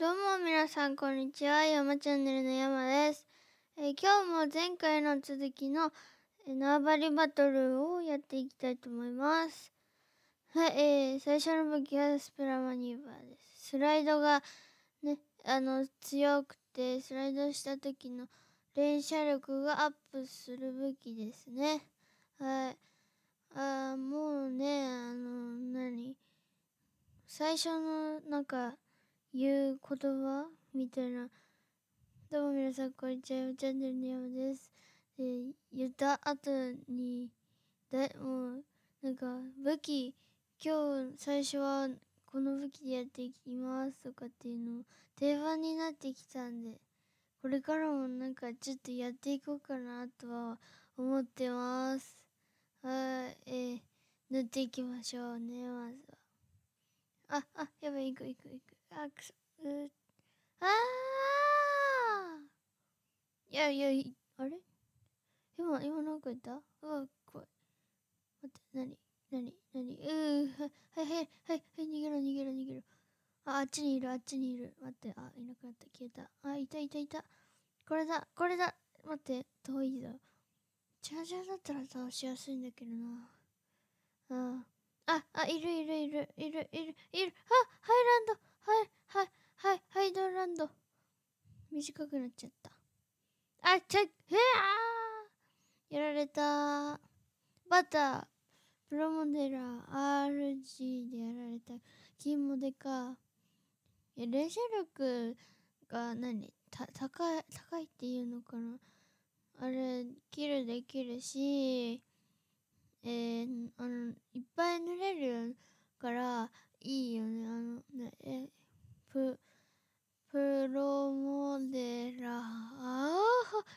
どうも皆さん、こんにちは。山チャンネルの山です。えー、今日も前回の続きの、縄張りバトルをやっていきたいと思います。はい、えー、最初の武器はスプラマニューバーです。スライドがね、あの、強くて、スライドした時の連射力がアップする武器ですね。はい。あもうね、あの、何最初の、なんか、いう言葉みたいな。どうも皆さん、こんにちは。チャンネルの山です。で、言った後に、だもう、なんか、武器、今日最初はこの武器でやっていきますとかっていうの、定番になってきたんで、これからもなんかちょっとやっていこうかなとは思ってます。はい、えー、塗っていきましょうね。まずあ、あ、やばい、いくいくいく。あ、くそ、うああいやいやい、あれ今、今なんか言ったうわ、怖い。待って、なになになにうー、はい、はい、はい、はい、逃げろ、逃げろ、逃げろ。あ、あっちにいる、あっちにいる。待って、あ、いなくなった、消えた。あ、いた、いた、いた。これだ、これだ。待って、遠いぞ。チャージャーだったら倒しやすいんだけどな。ああ。あ、あ、いるいるいる、いる、いる、いる。あ、ハイランド、はい、はい、はい、ハイドランド。短くなっちゃった。あ、ちゃ、へあやられたバター、プロモデラー、RG でやられた。金モデか。いや、連射力が何た高い、高いっていうのかなあれ、キルできるし、えー、あのいっぱい塗れるからいいよねあのねえププロモデラーあ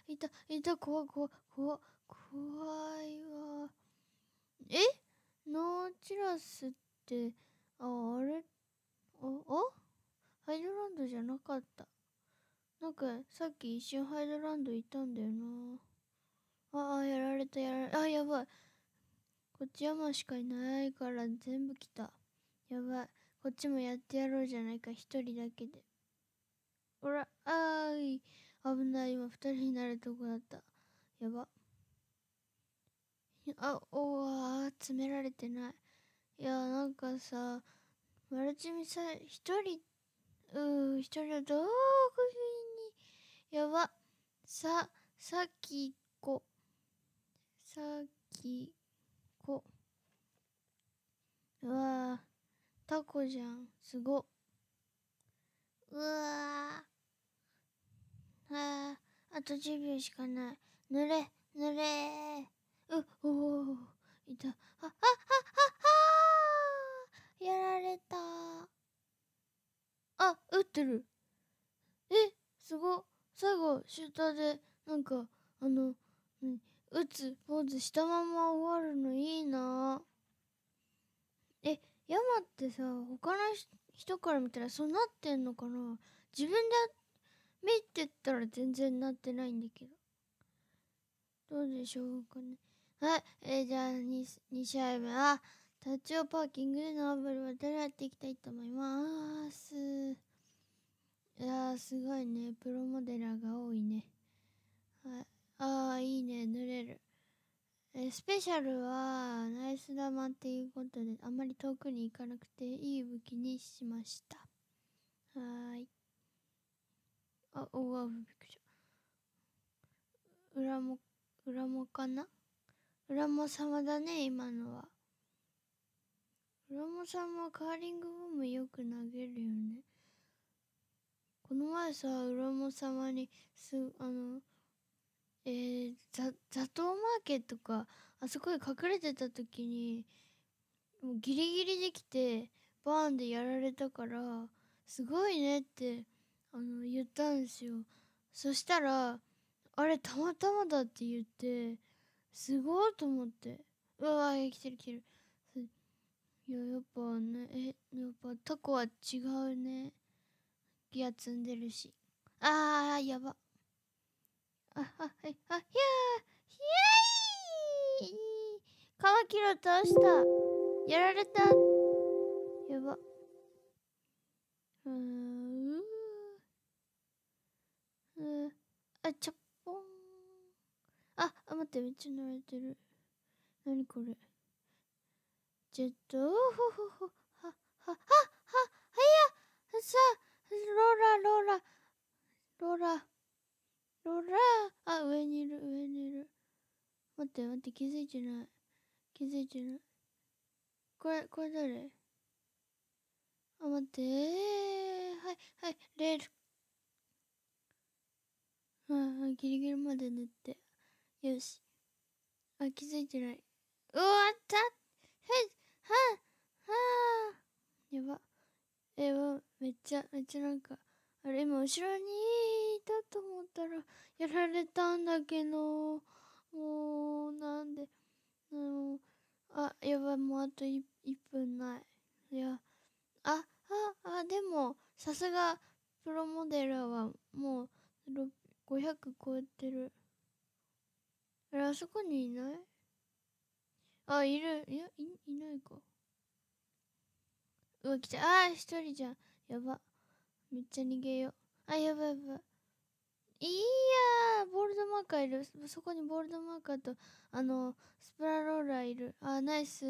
いたいた怖怖怖怖いわえノーチラスってああれああハイドランドじゃなかったなんかさっき一瞬ハイドランドいたんだよなああやられたやられあやばいこっち山しかいないから全部来た。やばい。こっちもやってやろうじゃないか、一人だけで。ほら、あーい。危ない、今二人になるとこだった。やば。あ、おわ詰められてない。いや、なんかさ、マルチミサイ、一人、うん、一人はどこに、やば。さ、さきこ。さきこうわタコじゃんすごうわああと10秒しかない濡れ濡れうおおいたあああああやられたあ打ってるえすご最後シューターでなんかあの何打つポーズしたまま終わるのいいなえ山ってさ他の人から見たらそうなってんのかな自分で見てったら全然なってないんだけどどうでしょうかねはい、えー、じゃあ 2, 2試合目はタッチオパーキングでのアブルバトルやっていきたいと思いますいやすごいねプロモデラーが多いねああ、いいね、濡れる。えスペシャルは、ナイス玉っていうことで、あまり遠くに行かなくていい武器にしました。はーい。あ、おわ、びっくりした。裏も、裏もかな裏も様だね、今のは。裏も様はカーリングボムよく投げるよね。この前さ、裏も様にす、あの、えー、ざザトウマーケットかあそこへ隠れてた時にもうギリギリできてバーンでやられたからすごいねってあの言ったんですよそしたらあれたまたまだって言ってすごいと思ってうわーきてるきてるいややっぱねえやっぱタコは違うねギア積んでるしあーやばあ、はい、あ、ひゃー、ひゃーいカキロ倒したやられたやば。うーん。うん。あ、ちゃっぽん。あ、あ、待って、めっちゃ濡れてる。なにこれ。ジェット、ほほほ、は、は、は、は、はやさ、ローラ、ローラ、ローラ。ロラあ、上にいる、上にいる。待って、待って、気づいてない。気づいてない。これ、これ誰あ、待って。はい、はい、レール。はい、ギリギリまで塗って。よし。あ、気づいてない。うわったはいははやば。えー、めっちゃ、めっちゃなんか。あれ今後ろにいたと思ったらやられたんだけどもうなんであの、あやばいもうあと 1, 分ないいやあああでもさすがプロモデラーはもう500超えてるあれあそこにいないあいるいやいいないかうわ来たあー一人じゃんやばめっちゃ逃げよう。あ、やばいやばい。いいやボールドマーカーいる。そこにボールドマーカーと、あの、スプラローラーいる。あ、ナイス。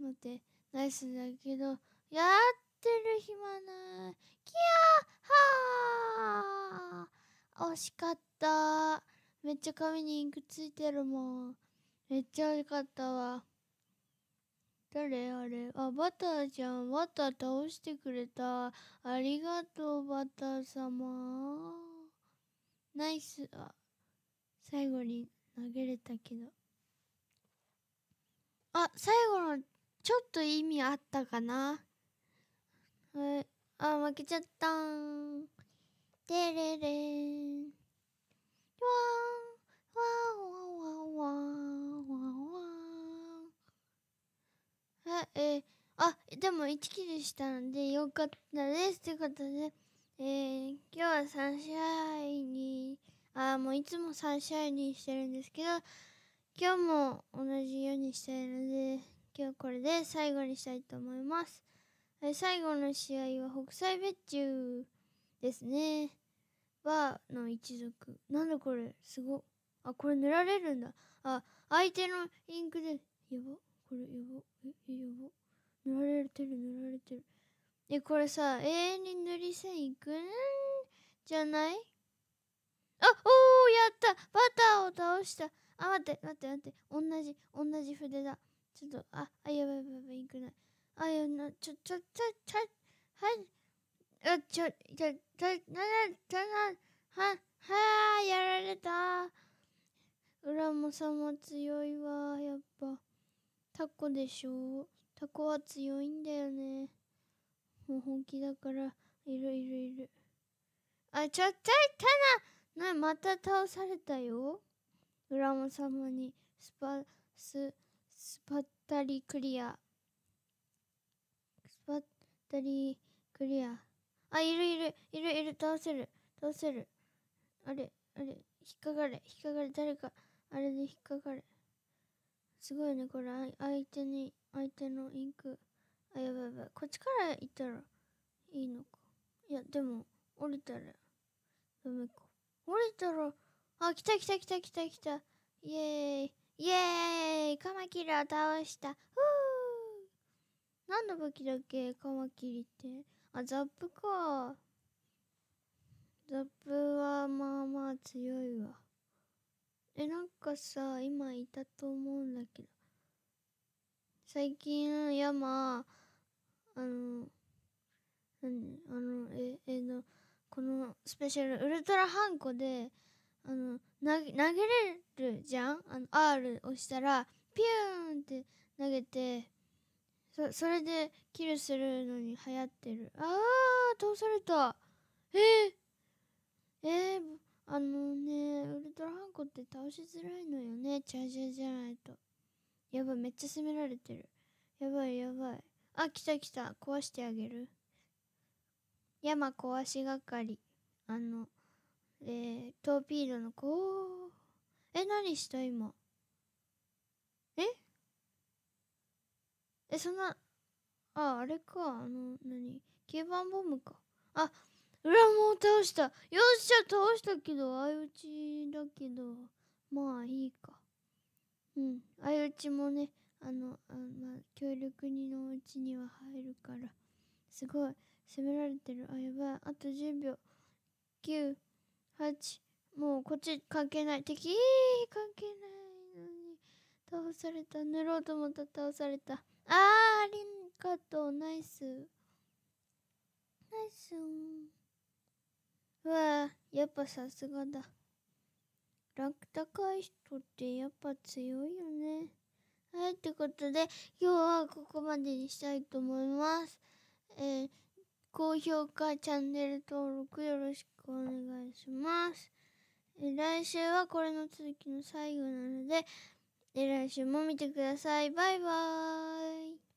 待って、ナイスだけど、やってる暇ない。キャーはー惜しかった。めっちゃ髪にインクついてるもん。めっちゃしかったわ。誰あれあ、バターちゃん、バター倒してくれた。ありがとう、バター様。ナイス。あ、最後に投げれたけど。あ、最後の、ちょっと意味あったかな。はい。あ、負けちゃったで、てれれん。わーん。わーわーわーわー。はえー、あでも1キロしたのでよかったですということで、えー、今日は3試合にあもういつも3試合にしてるんですけど今日も同じようにしたいので今日これで最後にしたいと思います、えー、最後の試合は北斎別注ですねバーの一族なんだこれすごあこれ塗られるんだあ相手のインクでやばこれやばえやば塗られてる塗られてるえこれさ永遠に塗り線いくんじゃないあおおやったバターを倒したあ待って待って待って同じ同じ筆だちょっとああやばいやばいやばいいくないあやなちょちょちょちょはいあちょちょちょななちょなははやられた裏もさも強いわやっぱ。タコでしょタコは強いんだよね。もう本気だから、いるいるいる。あ、ちょっちょいたなまた倒されたよ。浦間様にスパ、ス、スパッタリクリア。スパッタリクリア。あ、いるいる、いるいる、倒せる、倒せる。あれ、あれ、引っかかれ、引っかかれ、誰か、あれで引っかかれ。すごいね、これ、相手に、相手のインク。あ、やばいやばい。こっちから行ったらいいのか。いや、でも、降りたら、ダメか。降りたら、あ、来た来た来た来た来た。イエーイ。イエーイカマキリを倒したふー何の武器だっけカマキリって。あ、ザップか。ザップはまあまあ強いわ。えなんかさ今いたと思うんだけど最近山あの何あのええのこのスペシャルウルトラハンコであの投げ投げれるじゃんあの R 押したらピューンって投げてそそれでキルするのに流行ってるあー倒されたえー、えー、あのね、ウルトラハンコって倒しづらいのよね、チャージャーじゃないと。やばい、めっちゃ攻められてる。やばい、やばい。あ、来た来た。壊してあげる。山壊し係。あの、えー、トーピードの子。え、何した今。ええ、そんな、あ、あれか。あの、何吸盤ボムか。あ、裏も倒した。よっしゃ、倒したけど、相打ちだけど、まあいいか。うん、相打ちもね、あの、あまあ、協力にのうちには入るから。すごい。攻められてる。あ、やばい。あと10秒。9、8、もうこっち関係ない。敵、関係ないのに。倒された。塗ろうと思った倒された。あー、ありがとう。ナイス。ナイス。わあやっぱさすがだラクい人ってやっぱ強いよねはいってことで今日はここまでにしたいと思いますえー、高評価チャンネル登録よろしくお願いしますえー、来週はこれの続きの最後なので、えー、来週も見てくださいバイバーイ